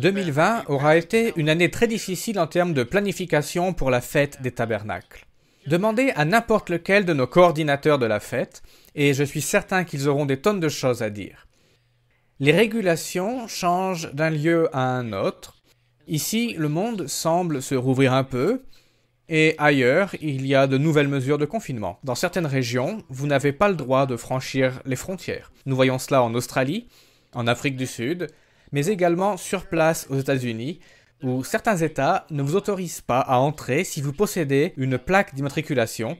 2020 aura été une année très difficile en termes de planification pour la fête des tabernacles. Demandez à n'importe lequel de nos coordinateurs de la fête, et je suis certain qu'ils auront des tonnes de choses à dire. Les régulations changent d'un lieu à un autre. Ici, le monde semble se rouvrir un peu, et ailleurs, il y a de nouvelles mesures de confinement. Dans certaines régions, vous n'avez pas le droit de franchir les frontières. Nous voyons cela en Australie, en Afrique du Sud, mais également sur place aux États-Unis, où certains États ne vous autorisent pas à entrer si vous possédez une plaque d'immatriculation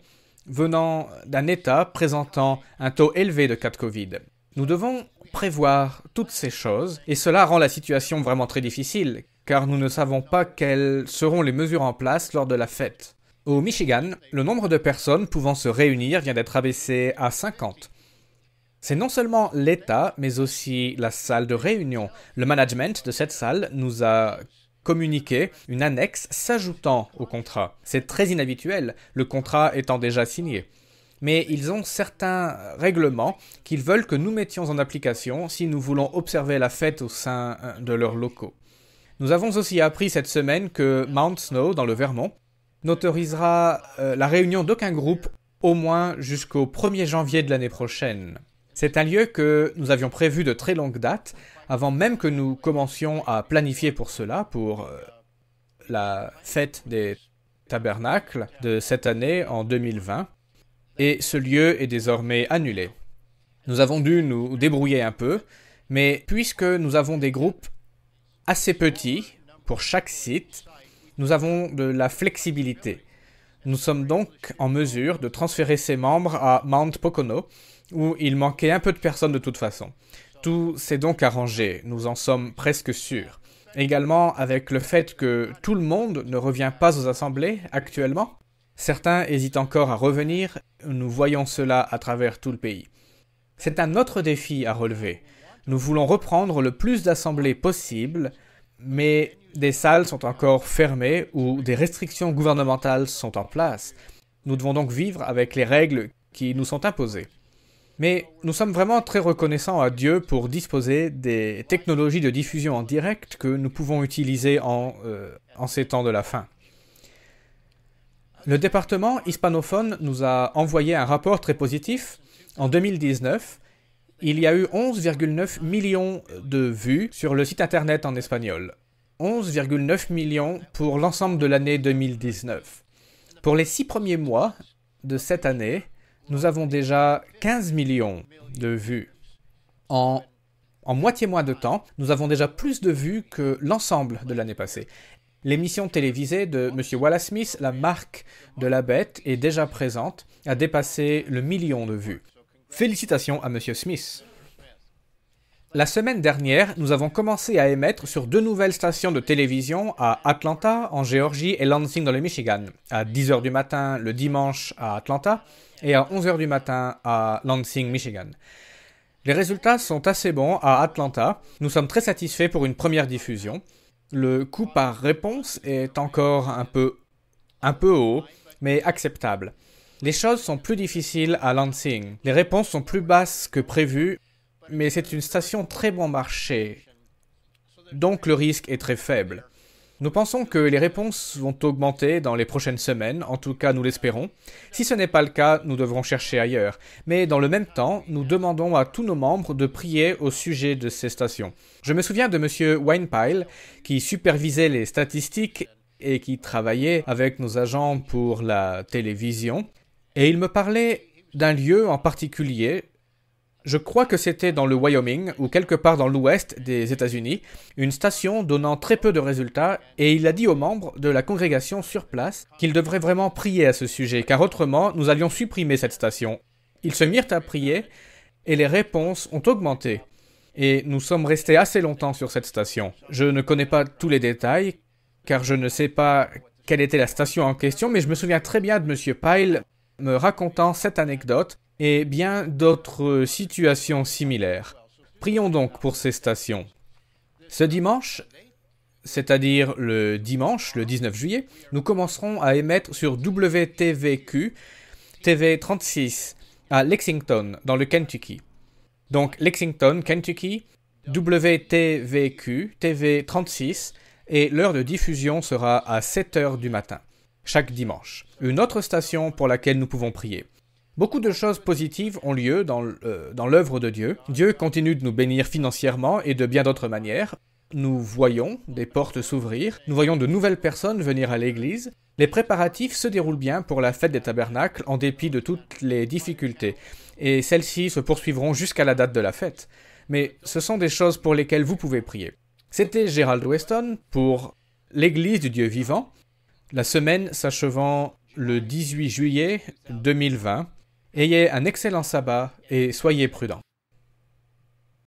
venant d'un État présentant un taux élevé de cas de Covid. Nous devons prévoir toutes ces choses, et cela rend la situation vraiment très difficile, car nous ne savons pas quelles seront les mesures en place lors de la fête. Au Michigan, le nombre de personnes pouvant se réunir vient d'être abaissé à 50. C'est non seulement l'État, mais aussi la salle de réunion. Le management de cette salle nous a communiqué une annexe s'ajoutant au contrat. C'est très inhabituel, le contrat étant déjà signé. Mais ils ont certains règlements qu'ils veulent que nous mettions en application si nous voulons observer la fête au sein euh, de leurs locaux. Nous avons aussi appris cette semaine que Mount Snow, dans le Vermont, n'autorisera euh, la réunion d'aucun groupe au moins jusqu'au 1er janvier de l'année prochaine. C'est un lieu que nous avions prévu de très longue date, avant même que nous commencions à planifier pour cela, pour euh, la fête des tabernacles de cette année en 2020. Et ce lieu est désormais annulé. Nous avons dû nous débrouiller un peu, mais puisque nous avons des groupes assez petits pour chaque site, nous avons de la flexibilité. Nous sommes donc en mesure de transférer ces membres à Mount Pocono, où il manquait un peu de personnes de toute façon. Tout s'est donc arrangé, nous en sommes presque sûrs. Également avec le fait que tout le monde ne revient pas aux assemblées actuellement. Certains hésitent encore à revenir, nous voyons cela à travers tout le pays. C'est un autre défi à relever. Nous voulons reprendre le plus d'assemblées possible, mais des salles sont encore fermées ou des restrictions gouvernementales sont en place. Nous devons donc vivre avec les règles qui nous sont imposées. Mais nous sommes vraiment très reconnaissants à Dieu pour disposer des technologies de diffusion en direct que nous pouvons utiliser en, euh, ces temps de la fin. Le département hispanophone nous a envoyé un rapport très positif. En 2019, il y a eu 11,9 millions de vues sur le site internet en espagnol. 11,9 millions pour l'ensemble de l'année 2019. Pour les six premiers mois de cette année, nous avons déjà 15 millions de vues. En, moitié moins de temps, nous avons déjà plus de vues que l'ensemble de l'année passée. L'émission télévisée de M. Wallace Smith, La marque de la bête, est déjà présente, a dépassé le million de vues. Félicitations à M. Smith. La semaine dernière, nous avons commencé à émettre sur deux nouvelles stations de télévision à Atlanta, en Géorgie, et Lansing dans le Michigan, à 10h du matin le dimanche à Atlanta et à 11h du matin à Lansing, Michigan. Les résultats sont assez bons à Atlanta, nous sommes très satisfaits pour une première diffusion. Le coût par réponse est encore un peu, un peu haut, mais acceptable. Les choses sont plus difficiles à Lansing. Les réponses sont plus basses que prévues, mais c'est une station très bon marché, donc le risque est très faible. Nous pensons que les réponses vont augmenter dans les prochaines semaines, en tout cas nous l'espérons. Si ce n'est pas le cas, nous devrons chercher ailleurs. Mais dans le même temps, nous demandons à tous nos membres de prier au sujet de ces stations. Je me souviens de M. Winepile, qui supervisait les statistiques et qui travaillait avec nos agents pour la télévision, et il me parlait d'un lieu en particulier je crois que c'était dans le Wyoming ou quelque part dans l'ouest des États-Unis, une station donnant très peu de résultats, et il a dit aux membres de la congrégation sur place qu'ils devraient vraiment prier à ce sujet, car autrement nous allions supprimer cette station. Ils se mirent à prier, et les réponses ont augmenté. Et nous sommes restés assez longtemps sur cette station. Je ne connais pas tous les détails, car je ne sais pas quelle était la station en question, mais je me souviens très bien de M. Pyle me racontant cette anecdote et bien d'autres situations similaires. Prions donc pour ces stations. Ce dimanche, c'est-à-dire le dimanche, le 19 juillet, nous commencerons à émettre sur WTVQ TV 36 à Lexington, dans le Kentucky. Donc Lexington, Kentucky, WTVQ TV 36 et l'heure de diffusion sera à 7h du matin, chaque dimanche. Une autre station pour laquelle nous pouvons prier. Beaucoup de choses positives ont lieu euh, dans l'œuvre de Dieu. Dieu continue de nous bénir financièrement et de bien d'autres manières. Nous voyons des portes s'ouvrir, nous voyons de nouvelles personnes venir à l'Église. Les préparatifs se déroulent bien pour la fête des tabernacles en dépit de toutes les difficultés, et celles-ci se poursuivront jusqu'à la date de la fête. Mais ce sont des choses pour lesquelles vous pouvez prier. C'était Gerald Weston pour l'Église du Dieu vivant, la semaine s'achevant le 18 juillet 2020. Ayez un excellent sabbat et soyez prudent.